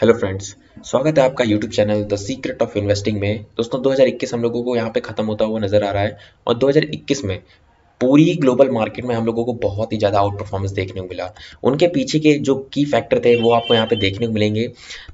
hello friends स्वागत है आपका YouTube channel the secret of investing में दोस्तों 2021 हम लोगों को यहाँ पे खत्म होता हुआ नजर आ रहा है और 2021 में पूरी ग्लोबल मार्केट में हम लोगों को बहुत ही ज़्यादा आउट परफॉर्मेंस देखने को मिला उनके पीछे के जो की फैक्टर थे वो आपको यहाँ पे देखने को मिलेंगे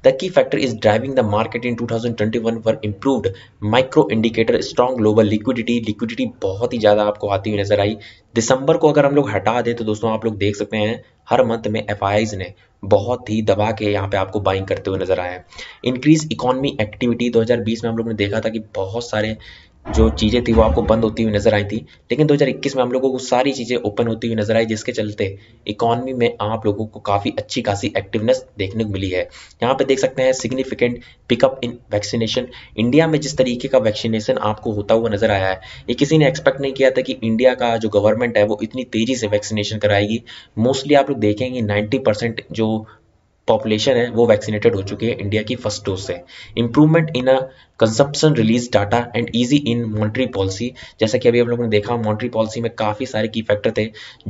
the key factor is driving the market in 2021 for improved micro indicator strong global liquidity liquidity बहुत ही ज़्यादा आपको आती हुई नजर आई दिसंबर को अगर हम लोग हटा दें तो दोस्तों आप लोग देख सकते हैं हर मंथ में एफ ने बहुत ही दबा के यहाँ पे आपको बाइंग करते हुए नजर आया है इंक्रीज इकोनॉमी एक्टिविटी 2020 में हम लोग ने देखा था कि बहुत सारे जो चीज़ें थी वो आपको बंद होती हुई नज़र आई थी लेकिन 2021 में हम लोगों को सारी चीज़ें ओपन होती हुई नज़र आई जिसके चलते इकॉनमी में आप लोगों को काफ़ी अच्छी खासी एक्टिवनेस देखने को मिली है यहाँ पे देख सकते हैं significant pickup in vaccination India में जिस तरीके का वैक्सीनेशन आपको होता हुआ नज़र आया है ये किसी ने एक्सपेक्ट नहीं किया था कि इंडिया का जो गवर्नमेंट है वो इतनी तेज़ी से वैक्सीनेशन कराएगी मोस्टली आप लोग देखेंगे नाइन्टी जो पॉपुलेशन है वो वैक्सीनेटेड हो चुकी है इंडिया की फर्स्ट डोज से improvement in a consumption release data and easy in monetary policy जैसा कि अभी हम लोगों ने देखा मॉनिटरी पॉलिसी में काफ़ी सारे की फैक्टर थे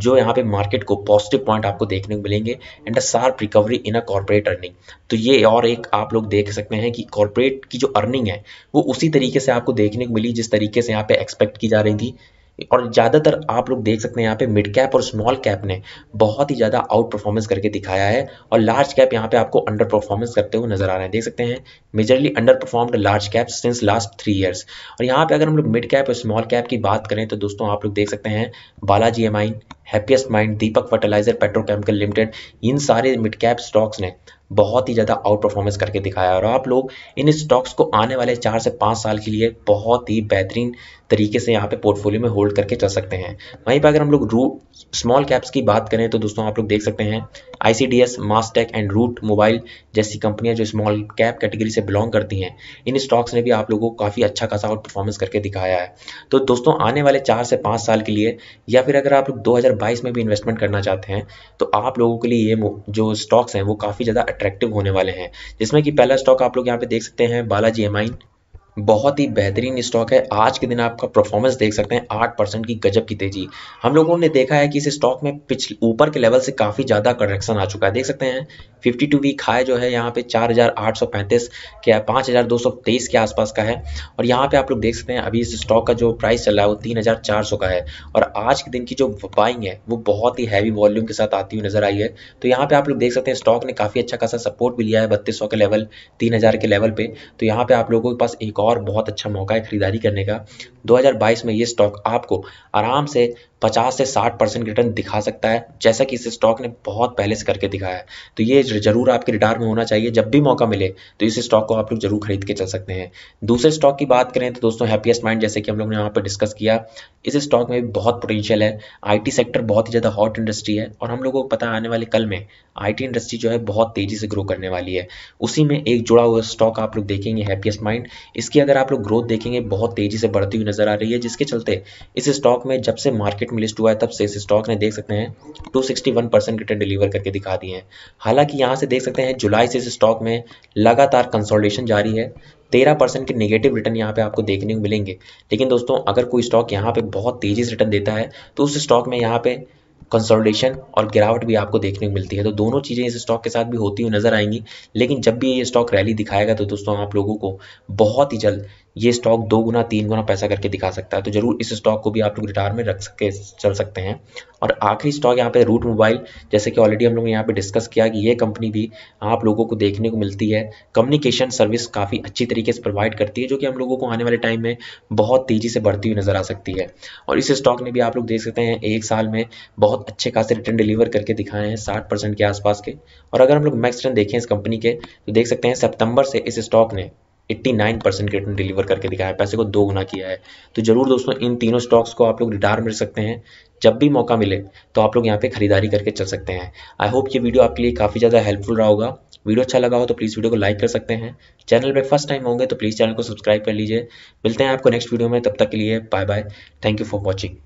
जो यहाँ पे मार्केट को पॉजिटिव पॉइंट आपको देखने को मिलेंगे and a sharp recovery in a corporate earning तो ये और एक आप लोग देख सकते हैं कि कॉरपोरेट की जो अर्निंग है वो उसी तरीके से आपको देखने को मिली जिस तरीके से यहाँ पे एक्सपेक्ट की जा रही थी और ज़्यादातर आप लोग देख सकते हैं यहाँ पे मिड कैप और स्मॉल कैप ने बहुत ही ज़्यादा आउट परफॉर्मेंस करके दिखाया है और लार्ज कैप यहाँ पे आपको अंडर परफॉर्मेंस करते हुए नजर आ रहे हैं देख सकते हैं majorly underperformed large cap since last three years और यहाँ पे अगर हम लोग मिड कैप और स्मॉल कैप की बात करें तो दोस्तों आप लोग देख सकते हैं बालाजी एम happiest mind Deepak fertiliser petrochemical limited इन सारे मिड कैप स्टॉक्स ने बहुत ही ज़्यादा आउट परफॉर्मेंस करके दिखाया और आप लोग इन स्टॉक्स को आने वाले चार से पाँच साल के लिए बहुत ही बेहतरीन तरीके से यहाँ पे पोर्टफोलियो में होल्ड करके चल सकते हैं वहीं पर अगर हम लोग रू स्मॉल कैप्स की बात करें तो दोस्तों आप लोग देख सकते हैं ICDS Mastek and Route Mobile जैसी कंपनियां जो स्मॉल कैप कैटेगरी से बिलोंग करती हैं इन स्टॉक्स ने भी आप लोगों को काफ़ी अच्छा खासा और परफॉर्मेंस करके दिखाया है तो दोस्तों आने वाले चार से पाँच साल के लिए या फिर अगर आप लोग 2022 में भी इन्वेस्टमेंट करना चाहते हैं तो आप लोगों के लिए ये जो स्टॉक्स हैं वो काफ़ी ज़्यादा अट्रैक्टिव होने वाले हैं जिसमें कि पहला स्टॉक आप लोग यहाँ पे देख सकते हैं बालाजी एम बहुत ही बेहतरीन स्टॉक है आज के दिन आपका परफॉर्मेंस देख सकते हैं आठ परसेंट की गजब की तेजी हम लोगों ने देखा है कि इस स्टॉक में पिछले ऊपर के लेवल से काफ़ी ज़्यादा करेक्शन आ चुका है देख सकते हैं 52 वीक हाई जो है यहाँ पे 4,835 के पाँच हज़ार दो सौ तेईस के आसपास का है और यहाँ पे आप लोग देख सकते हैं अभी इस स्टॉक का जो प्राइस चल रहा है वो तीन हज़ार चार सौ का है और आज के दिन की जो बाइंग है वो बहुत ही हैवी वॉल्यूम के साथ आती हुई नज़र आई है तो यहाँ पे आप लोग देख सकते हैं स्टॉक ने काफ़ी अच्छा खासा सपोर्ट भी लिया है बत्तीस के लेवल तीन के लेवल पे तो यहाँ पे आप लोगों के पास एक और बहुत अच्छा मौका है खरीदारी करने का 2022 में ये स्टॉक आपको आराम से 50 से 60 परसेंट रिटर्न दिखा सकता है जैसा कि इस स्टॉक ने बहुत पहले से करके दिखाया है तो ये जरूर आपके रिटार में होना चाहिए जब भी मौका मिले तो इस स्टॉक को आप लोग जरूर खरीद के चल सकते हैं दूसरे स्टॉक की बात करें तो दोस्तों हैप्पीस्ट माइंड जैसे कि हम लोग ने यहाँ पर डिस्कस किया इस स्टॉक में भी बहुत पोटेंशियल है आई सेक्टर बहुत ही ज़्यादा हॉट इंडस्ट्री है और हम लोगों को पता आने वाले कल में आई इंडस्ट्री जो है बहुत तेज़ी से ग्रो करने वाली है उसी में एक जुड़ा हुआ स्टॉक आप लोग देखेंगे हैप्पीस्ट माइंड इसकी अगर आप लोग ग्रोथ देखेंगे बहुत तेज़ी से बढ़ती हुई नजर आ रही है जिसके चलते इस स्टॉक में जब से मार्केट में लिस्ट हुआ है तब से इस स्टॉक ने देख सकते हैं 261 परसेंट रिटर्न डिलीवर करके दिखा दिए हैं हालांकि यहाँ से देख सकते हैं जुलाई से इस स्टॉक में लगातार कंसोलिडेशन जारी है तेरह परसेंट के नेगेटिव रिटर्न यहाँ पे आपको देखने को मिलेंगे लेकिन दोस्तों अगर कोई स्टॉक यहाँ पे बहुत तेजी से रिटर्न देता है तो उस स्टॉक में यहाँ पे कंसोलिडेशन और गिरावट भी आपको देखने को मिलती है तो दोनों चीज़ें इस स्टॉक के साथ भी होती हुई नजर आएंगी लेकिन जब भी ये स्टॉक रैली दिखाएगा तो दोस्तों आप लोगों को बहुत ही जल्द ये स्टॉक दो गुना तीन गुना पैसा करके दिखा सकता है तो जरूर इस स्टॉक को भी आप लोग रिटायर में रख सके चल सकते हैं और आखिरी स्टॉक यहाँ पे रूट मोबाइल जैसे कि ऑलरेडी हम लोगों ने यहाँ पे डिस्कस किया कि ये कंपनी भी आप लोगों को देखने को मिलती है कम्युनिकेशन सर्विस काफ़ी अच्छी तरीके से प्रोवाइड करती है जो कि हम लोगों को आने वाले टाइम में बहुत तेज़ी से बढ़ती हुई नज़र आ सकती है और इस स्टॉक ने भी आप लोग देख सकते हैं एक साल में बहुत अच्छे खासे रिटर्न डिलीवर करके दिखाए हैं साठ परसेंट के आसपास के और अगर हम लोग मैक्स रिटर्न देखें इस कंपनी के तो देख सकते हैं सितंबर से इस स्टॉक ने 89 परसेंट के रिटर्न डिलीवर करके दिखाया है पैसे को दो गुना किया है तो जरूर दोस्तों इन तीनों स्टॉक्स को आप लोग रिटायर मिल सकते हैं जब भी मौका मिले तो आप लोग यहाँ पे खरीदारी करके चल सकते हैं आई होप ये वीडियो आपके लिए काफ़ी ज़्यादा हेल्पफुल रहा होगा वीडियो अच्छा लगा हो तो प्लीज़ वीडियो को लाइक कर सकते हैं चैनल पर फर्स्ट टाइम होंगे तो प्लीज़ चैनल को सब्सक्राइब कर लीजिए मिलते हैं आपको नेक्स्ट वीडियो में तब तक के लिए bye bye thank you for watching